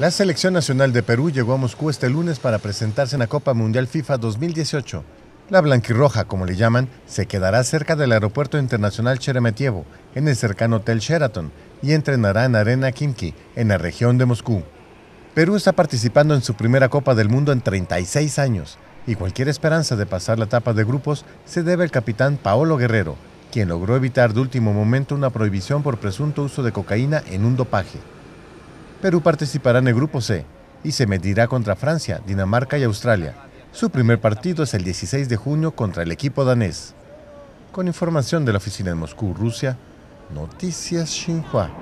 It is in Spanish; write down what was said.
La selección nacional de Perú llegó a Moscú este lunes para presentarse en la Copa Mundial FIFA 2018. La blanquirroja, como le llaman, se quedará cerca del Aeropuerto Internacional Cheremetievo, en el cercano Hotel Sheraton, y entrenará en Arena Kimki, en la región de Moscú. Perú está participando en su primera Copa del Mundo en 36 años, y cualquier esperanza de pasar la etapa de grupos se debe al capitán Paolo Guerrero, quien logró evitar de último momento una prohibición por presunto uso de cocaína en un dopaje. Perú participará en el Grupo C y se medirá contra Francia, Dinamarca y Australia. Su primer partido es el 16 de junio contra el equipo danés. Con información de la oficina en Moscú, Rusia, Noticias Xinhua.